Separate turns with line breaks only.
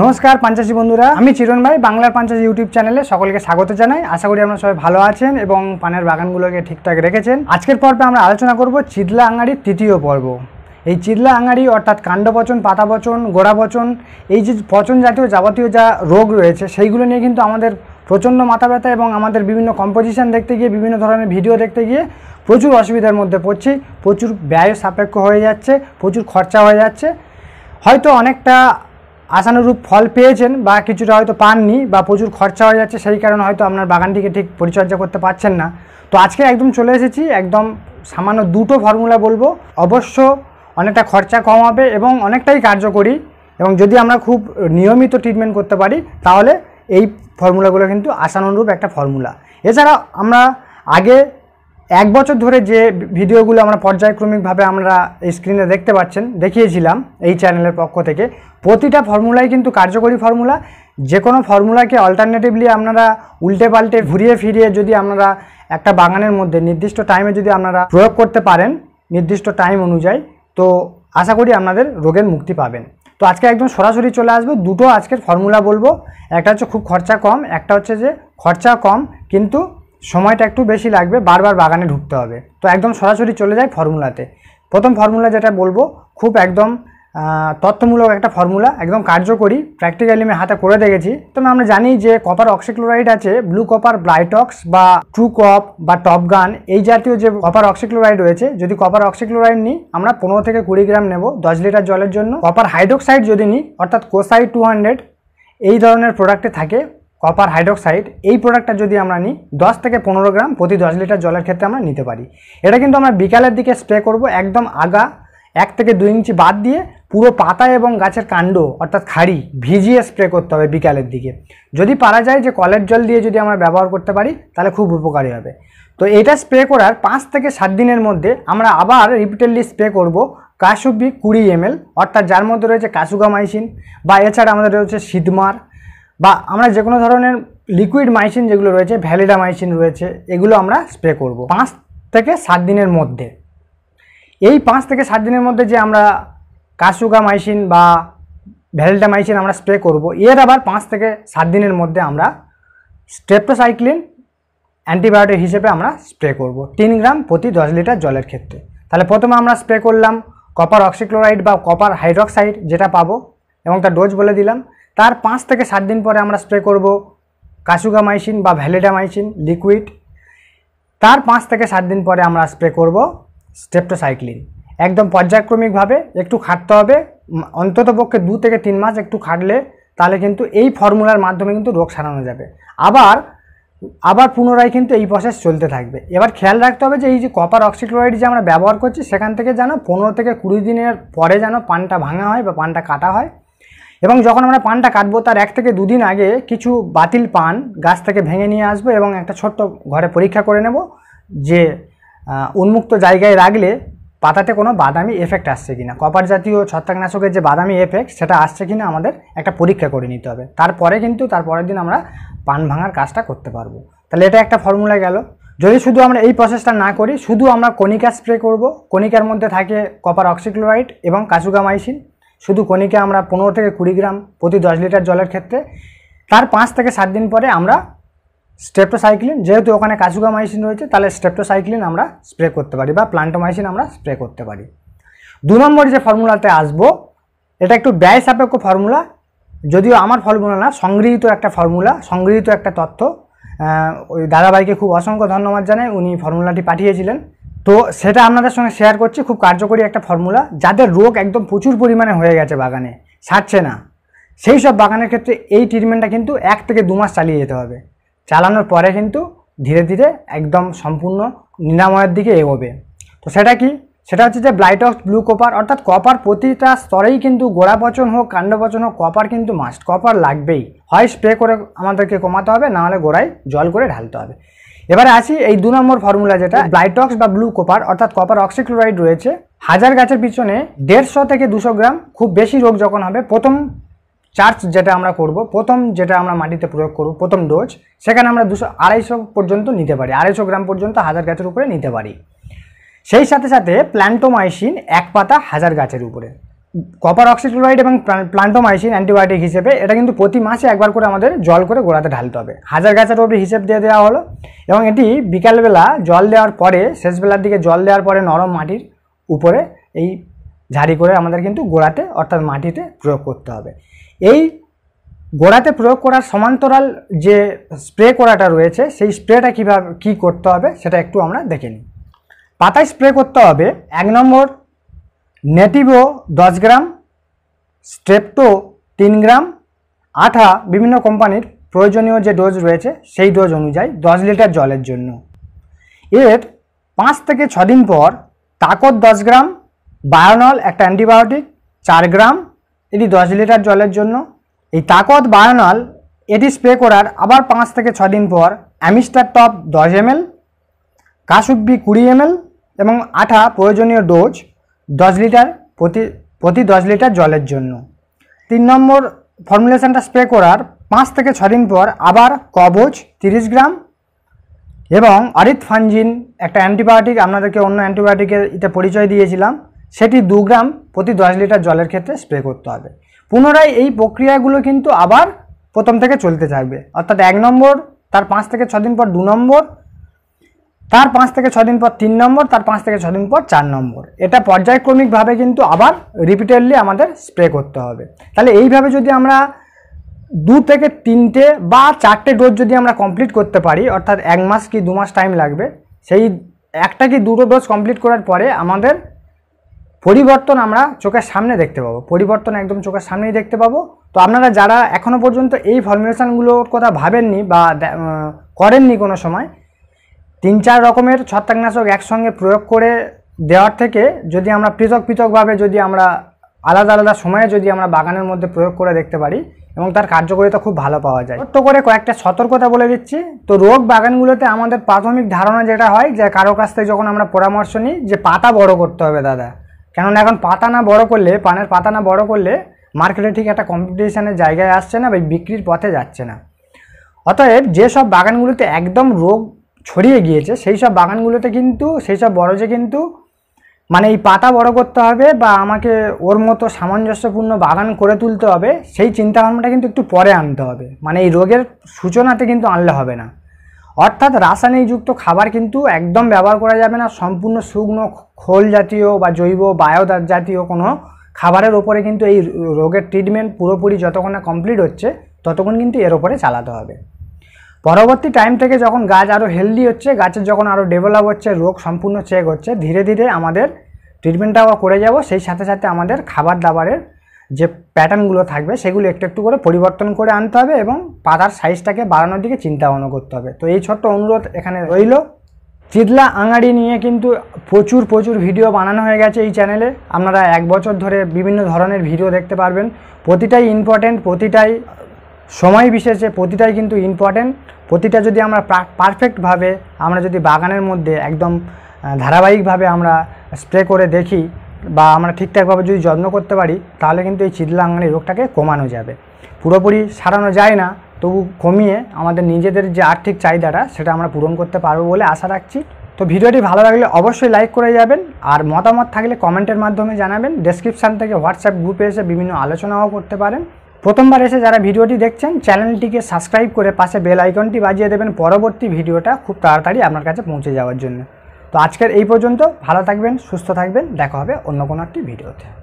নমস্কার পাঞ্চাশী বন্ধুরা আমি চিরণ ভাই বাংলার পাঞ্চাশী ইউটিউব চ্যানেলে সকলকে স্বাগত জানাই আশা করি আপনারা সবাই ভালো আছেন এবং পানের বাগানগুলোকে ঠিকঠাক রেখেছেন আজকের পর্বে আমরা আলোচনা করব চিদলা আঙাড়ির তৃতীয় পর্ব এই চিদলা আঙাড়ি অর্থাৎ কাণ্ড পচন পাতা পচন গোড়া পচন এই যে পচন জাতীয় যাবতীয় যা রোগ রয়েছে সেইগুলো নিয়ে কিন্তু আমাদের প্রচণ্ড মাথা ব্যথা এবং আমাদের বিভিন্ন কম্পোজিশন দেখতে গিয়ে বিভিন্ন ধরনের ভিডিও দেখতে গিয়ে প্রচুর অসুবিধার মধ্যে পড়ছি প্রচুর ব্যয় সাপেক্ষ হয়ে যাচ্ছে প্রচুর খরচা হয়ে যাচ্ছে হয়তো অনেকটা আশানুরূপ ফল পেয়েছেন বা কিছুটা হয়তো পাননি বা প্রচুর খরচা হয়ে যাচ্ছে সেই কারণে হয়তো আপনার বাগানটিকে ঠিক পরিচর্যা করতে পারছেন না তো আজকে একদম চলে এসেছি একদম সামান্য দুটো ফর্মুলা বলবো অবশ্য অনেকটা খরচা কম হবে এবং অনেকটাই কার্যকরী এবং যদি আমরা খুব নিয়মিত ট্রিটমেন্ট করতে পারি তাহলে এই ফর্মুলাগুলো কিন্তু আশানুরূপ একটা ফর্মুলা এছাড়া আমরা আগে এক বছর ধরে যে ভিডিওগুলো আমরা পর্যায়ক্রমিকভাবে আমরা স্ক্রিনে দেখতে পাচ্ছেন দেখিয়েছিলাম এই চ্যানেলের পক্ষ থেকে প্রতিটা ফর্মুলাই কিন্তু কার্যকরী ফর্মুলা যে কোনো ফর্মুলাকে অল্টারনেটিভলি আপনারা উল্টে পাল্টে ঘুরিয়ে ফিরিয়ে যদি আপনারা একটা বাগানের মধ্যে নির্দিষ্ট টাইমে যদি আপনারা প্রয়োগ করতে পারেন নির্দিষ্ট টাইম অনুযায়ী তো আশা করি আপনাদের রোগের মুক্তি পাবেন তো আজকে একদম সরাসরি চলে আসবো দুটো আজকের ফর্মুলা বলবো একটা হচ্ছে খুব খরচা কম একটা হচ্ছে যে খরচা কম কিন্তু সময়টা একটু বেশি লাগবে বারবার বাগানে ঢুকতে হবে তো একদম সরাসরি চলে যায় ফর্মুলাতে প্রথম ফর্মুলা যেটা বলবো খুব একদম তথ্যমূলক একটা ফর্মুলা একদম কার্যকরী প্র্যাকটিক্যালি আমি হাতে করে দেখেছি তবে আমরা জানি যে কপার অক্সিক্লোরাইড আছে ব্লু কপার ব্লাইটক্স বা ট্রু কপ বা টপগান এই জাতীয় যে কপার অক্সিক্লোরাইড রয়েছে যদি কপার অক্সিক্লোরাইড নিই আমরা পনেরো থেকে কুড়ি গ্রাম নেব দশ লিটার জলের জন্য কপার হাইড্রোক্সাইড যদি নিই অর্থাৎ কোসাইড টু হান্ড্রেড এই ধরনের প্রোডাক্টে থাকে কপার হাইড্রোক্সাইড এই প্রোডাক্টটা যদি আমরা নিই দশ থেকে পনেরো গ্রাম প্রতি দশ লিটার জলের ক্ষেত্রে আমরা নিতে পারি এটা কিন্তু আমরা বিকালের দিকে স্প্রে করব একদম আগা এক থেকে দুই ইঞ্চি বাদ দিয়ে পুরো পাতা এবং গাছের কাণ্ড অর্থাৎ খাড়ি ভিজিয়ে স্প্রে করতে হবে বিকালের দিকে যদি পারা যায় যে কলের জল দিয়ে যদি আমরা ব্যবহার করতে পারি তাহলে খুব উপকারী হবে তো এটা স্প্রে করার পাঁচ থেকে সাত দিনের মধ্যে আমরা আবার রিপিটেডলি স্প্রে করব কাশুবি কুড়ি এমএল অর্থাৎ যার মধ্যে রয়েছে কাশুগামাইসিন বা এছাড়া আমাদের রয়েছে সিদমার বা আমরা যে কোনো ধরনের লিকুইড মাইসিন যেগুলো রয়েছে ভ্যালিডা মাইসিন রয়েছে এগুলো আমরা স্প্রে করব পাঁচ থেকে সাত দিনের মধ্যে এই পাঁচ থেকে সাত দিনের মধ্যে যে আমরা কাসুগা মাইসিন বা ভ্যালিডা মাইসিন আমরা স্প্রে করব এর আবার পাঁচ থেকে সাত দিনের মধ্যে আমরা স্টেপটোসাইক্লিন অ্যান্টিবায়োটিক হিসেবে আমরা স্প্রে করব তিন গ্রাম প্রতি দশ লিটার জলের ক্ষেত্রে তাহলে প্রথমে আমরা স্প্রে করলাম কপার অক্সিক্লোরাইড বা কপার হাইড্রক্সাইড যেটা পাবো এবং তার ডোজ বলে দিলাম তার পাঁচ থেকে সাত দিন পরে আমরা স্প্রে করব মাইসিন বা মাইসিন লিকুইড তার পাঁচ থেকে সাত দিন পরে আমরা স্প্রে করব স্টেপটোসাইক্লিন একদম পর্যায়ক্রমিকভাবে একটু খাটতে হবে অন্তত পক্ষে দু থেকে তিন মাস একটু খাটলে তাহলে কিন্তু এই ফর্মুলার মাধ্যমে কিন্তু রোগ সারানো যাবে আবার আবার পুনরায় কিন্তু এই প্রসেস চলতে থাকবে এবার খেয়াল রাখতে হবে যে এই যে কপার অক্সিক্লোরাইড যে আমরা ব্যবহার করছি সেখান থেকে যেন পনেরো থেকে কুড়ি দিনের পরে যেন পানটা ভাঙা হয় বা পানটা কাটা হয় এবং যখন আমরা পানটা কাটবো তার এক থেকে দুদিন আগে কিছু বাতিল পান গাছ থেকে ভেঙে নিয়ে আসবো এবং একটা ছোট্ট ঘরে পরীক্ষা করে নেব যে উন্মুক্ত জায়গায় রাখলে পাতাতে কোনো বাদামি এফেক্ট আসছে কিনা কপার জাতীয় ছত্রাকনাশকের যে বাদামি এফেক্ট সেটা আসছে কিনা আমাদের একটা পরীক্ষা করে নিতে হবে তারপরে কিন্তু তারপরের দিন আমরা পান ভাঙার কাজটা করতে পারবো তাহলে এটা একটা ফর্মুলা গেল যদি শুধু আমরা এই প্রসেসটা না করি শুধু আমরা কণিকা স্প্রে করব কণিকার মধ্যে থাকে কপার অক্সিক্লোরাইড এবং কাসুগামাইসিন শুধু কণিকে আমরা পনেরো থেকে কুড়ি গ্রাম প্রতি দশ লিটার জলের ক্ষেত্রে তার পাঁচ থেকে সাত দিন পরে আমরা স্টেপ্টোসাইক্লিন যেহেতু ওখানে মাইসিন রয়েছে তাহলে স্টেপ্টোসাইক্লিন আমরা স্প্রে করতে পারি বা প্লান্টোমাইসিন আমরা স্প্রে করতে পারি দু নম্বর যে ফর্মুলাতে আসবো এটা একটু ব্যয় সাপেক্ষ ফর্মুলা যদিও আমার ফর্মুলা না সংগৃহীত একটা ফর্মুলা সংগৃহীত একটা তথ্য ওই দাদাভাইকে খুব অসংখ্য ধন্যবাদ জানাই উনি ফর্মুলাটি পাঠিয়েছিলেন তো সেটা আপনাদের সঙ্গে শেয়ার করছি খুব কার্যকরী একটা ফর্মুলা যাদের রোগ একদম প্রচুর পরিমাণে হয়ে গেছে বাগানে সারছে না সেই সব বাগানের ক্ষেত্রে এই ট্রিটমেন্টটা কিন্তু এক থেকে দু মাস চালিয়ে যেতে হবে চালানোর পরে কিন্তু ধীরে ধীরে একদম সম্পূর্ণ নিরাময়ের দিকে এগোবে তো সেটা কি সেটা হচ্ছে যে ব্লাইটক্স ব্লু কপার অর্থাৎ কপার প্রতিটা স্তরেই কিন্তু গোড়া পচন হোক কাণ্ড পচন হোক কপার কিন্তু মাস্ট কপার লাগবেই হয় স্প্রে করে আমাদেরকে কমাতে হবে না হলে গোড়ায় জল করে ঢালতে হবে এবারে আসি এই দু নম্বর ফর্মুলা যেটা ব্লাইটক্স বা ব্লু কপার অর্থাৎ কপার অক্সিক্লোরাইড রয়েছে হাজার গাছের পিছনে দেড়শো থেকে দুশো গ্রাম খুব বেশি রোগ যখন হবে প্রথম চার্জ যেটা আমরা করব প্রথম যেটা আমরা মাটিতে প্রয়োগ করব প্রথম ডোজ সেখানে আমরা দুশো আড়াইশো পর্যন্ত নিতে পারি আড়াইশো গ্রাম পর্যন্ত হাজার গাছের উপরে নিতে পারি সেই সাথে সাথে প্ল্যান্টোমাইসিন এক পাতা হাজার গাছের উপরে কপার অক্সিক্লোরাইড এবং প্ল্যান্টোমাইসিন অ্যান্টিবায়োটিক হিসেবে এটা কিন্তু প্রতি মাসে একবার করে আমাদের জল করে গোড়াতে ঢালতে হবে হাজার গাছের ওপরে হিসেব দিয়ে দেওয়া হলো এবং এটি বিকালবেলা জল দেওয়ার পরে শেষবেলার দিকে জল দেওয়ার পরে নরম মাটির উপরে এই ঝাড়ি করে আমাদের কিন্তু গোড়াতে অর্থাৎ মাটিতে প্রয়োগ করতে হবে এই গোড়াতে প্রয়োগ করার সমান্তরাল যে স্প্রে করাটা রয়েছে সেই স্প্রেটা কীভাবে কী করতে হবে সেটা একটু আমরা দেখে নিই পাতায় স্প্রে করতে হবে এক নম্বর নেটিভো দশ গ্রাম স্ট্রেপটো তিন গ্রাম আঠা বিভিন্ন কোম্পানির প্রয়োজনীয় যে ডোজ রয়েছে সেই ডোজ অনুযায়ী দশ লিটার জলের জন্য এর পাঁচ থেকে ছ দিন পর তাকত দশ গ্রাম বায়োনল একটা অ্যান্টিবায়োটিক চার গ্রাম এটি দশ লিটার জলের জন্য এই তাকত বায়োনল এটি স্প্রে করার আবার পাঁচ থেকে ছ দিন পর অ্যামিস্টার টপ দশ এমএল কাশুব্বি কুড়ি এমএল এবং আঠা প্রয়োজনীয় ডোজ দশ লিটার প্রতি প্রতি দশ লিটার জলের জন্য তিন নম্বর ফর্মুলেশনটা স্প্রে করার পাঁচ থেকে ছদিন পর আবার কবচ তিরিশ গ্রাম এবং অরিথ ফানজিন একটা অ্যান্টিবায়োটিক আপনাদেরকে অন্য অ্যান্টিবায়োটিকের এটা পরিচয় দিয়েছিলাম সেটি দু গ্রাম প্রতি দশ লিটার জলের ক্ষেত্রে স্প্রে করতে হবে পুনরায় এই প্রক্রিয়াগুলো কিন্তু আবার প্রথম থেকে চলতে থাকবে অর্থাৎ এক নম্বর তার পাঁচ থেকে ছদিন পর দু নম্বর তার পাঁচ থেকে দিন পর তিন নম্বর তার পাঁচ থেকে দিন পর চার নম্বর এটা পর্যায়ক্রমিকভাবে কিন্তু আবার রিপিটেডলি আমাদের স্প্রে করতে হবে তাহলে এইভাবে যদি আমরা দু থেকে তিনটে বা চারটে ডোজ যদি আমরা কমপ্লিট করতে পারি অর্থাৎ এক মাস কি দু মাস টাইম লাগবে সেই একটা কি দুটো ডোজ কমপ্লিট করার পরে আমাদের পরিবর্তন আমরা চোখের সামনে দেখতে পাবো পরিবর্তন একদম চোখের সামনেই দেখতে পাবো তো আপনারা যারা এখনও পর্যন্ত এই ফর্মুলেশানগুলোর কথা ভাবেননি বা করেননি কোনো সময় তিন চার রকমের ছত্রাকনাশক একসঙ্গে প্রয়োগ করে দেওয়ার থেকে যদি আমরা পৃথক পৃথকভাবে যদি আমরা আলাদা আলাদা সময়ে যদি আমরা বাগানের মধ্যে প্রয়োগ করে দেখতে পারি এবং তার কার্যকারিতা খুব ভালো পাওয়া যায় ছোট্ট করে কয়েকটা সতর্কতা বলে দিচ্ছি তো রোগ বাগানগুলোতে আমাদের প্রাথমিক ধারণা যেটা হয় যে কারো কাছ থেকে যখন আমরা পরামর্শ নিই যে পাতা বড় করতে হবে দাদা কেননা এখন পাতা না বড় করলে পানের পাতা না বড় করলে মার্কেটে ঠিক একটা কম্পিটিশানের জায়গায় আসছে না বা বিক্রির পথে যাচ্ছে না অতএব যেসব বাগানগুলোতে একদম রোগ ছড়িয়ে গিয়েছে সেই সব বাগানগুলোতে কিন্তু সেই সব বরজে কিন্তু মানে এই পাতা বড় করতে হবে বা আমাকে ওর মতো সামঞ্জস্যপূর্ণ বাগান করে তুলতে হবে সেই চিন্তাভাবনাটা কিন্তু একটু পরে আনতে হবে মানে এই রোগের সূচনাতে কিন্তু আনলে হবে না অর্থাৎ রাসায়নিকযুক্ত খাবার কিন্তু একদম ব্যবহার করা যাবে না সম্পূর্ণ শুকনো খোল জাতীয় বা জৈব বায়ো জাতীয় কোনো খাবারের ওপরে কিন্তু এই রোগের ট্রিটমেন্ট পুরোপুরি যতক্ষণ কমপ্লিট হচ্ছে ততক্ষণ কিন্তু এর ওপরে চালাতে হবে পরবর্তী টাইম থেকে যখন গাছ আরও হেলদি হচ্ছে গাছের যখন আরও ডেভেলপ হচ্ছে রোগ সম্পূর্ণ চেক হচ্ছে ধীরে ধীরে আমাদের ট্রিটমেন্টটাও করে যাব সেই সাথে সাথে আমাদের খাবার দাবারের যে প্যাটার্নগুলো থাকবে সেগুলো একটু একটু করে পরিবর্তন করে আনতে হবে এবং পাতার সাইজটাকে বাড়ানোর দিকে চিন্তা ভাবনা করতে হবে তো এই ছোট্ট অনুরোধ এখানে রইল চিদলা আঙাড়ি নিয়ে কিন্তু প্রচুর প্রচুর ভিডিও বানানো হয়ে গেছে এই চ্যানেলে আপনারা এক বছর ধরে বিভিন্ন ধরনের ভিডিও দেখতে পারবেন প্রতিটাই ইম্পর্টেন্ট প্রতিটাই সময় বিশেষে প্রতিটাই কিন্তু ইম্পর্ট্যান্ট প্রতিটা যদি আমরা পারফেক্টভাবে আমরা যদি বাগানের মধ্যে একদম ধারাবাহিকভাবে আমরা স্প্রে করে দেখি বা আমরা ঠিকঠাকভাবে যদি যত্ন করতে পারি তাহলে কিন্তু এই চিতলাঙ্গানি রোগটাকে কমানো যাবে পুরোপুরি সারানো যায় না তবু কমিয়ে আমাদের নিজেদের যে আর্থিক চাহিদাটা সেটা আমরা পূরণ করতে পারবো বলে আশা রাখছি তো ভিডিওটি ভালো লাগলে অবশ্যই লাইক করে যাবেন আর মতামত থাকলে কমেন্টের মাধ্যমে জানাবেন ডেসক্রিপশান থেকে হোয়াটসঅ্যাপ গ্রুপে এসে বিভিন্ন আলোচনাও করতে পারেন প্রথমবার এসে যারা ভিডিওটি দেখছেন চ্যানেলটিকে সাবস্ক্রাইব করে পাশে বেল আইকনটি বাজিয়ে দেবেন পরবর্তী ভিডিওটা খুব তাড়াতাড়ি আপনার কাছে পৌঁছে যাওয়ার জন্য তো আজকের এই পর্যন্ত ভালো থাকবেন সুস্থ থাকবেন দেখা হবে অন্য কোনো একটি ভিডিওতে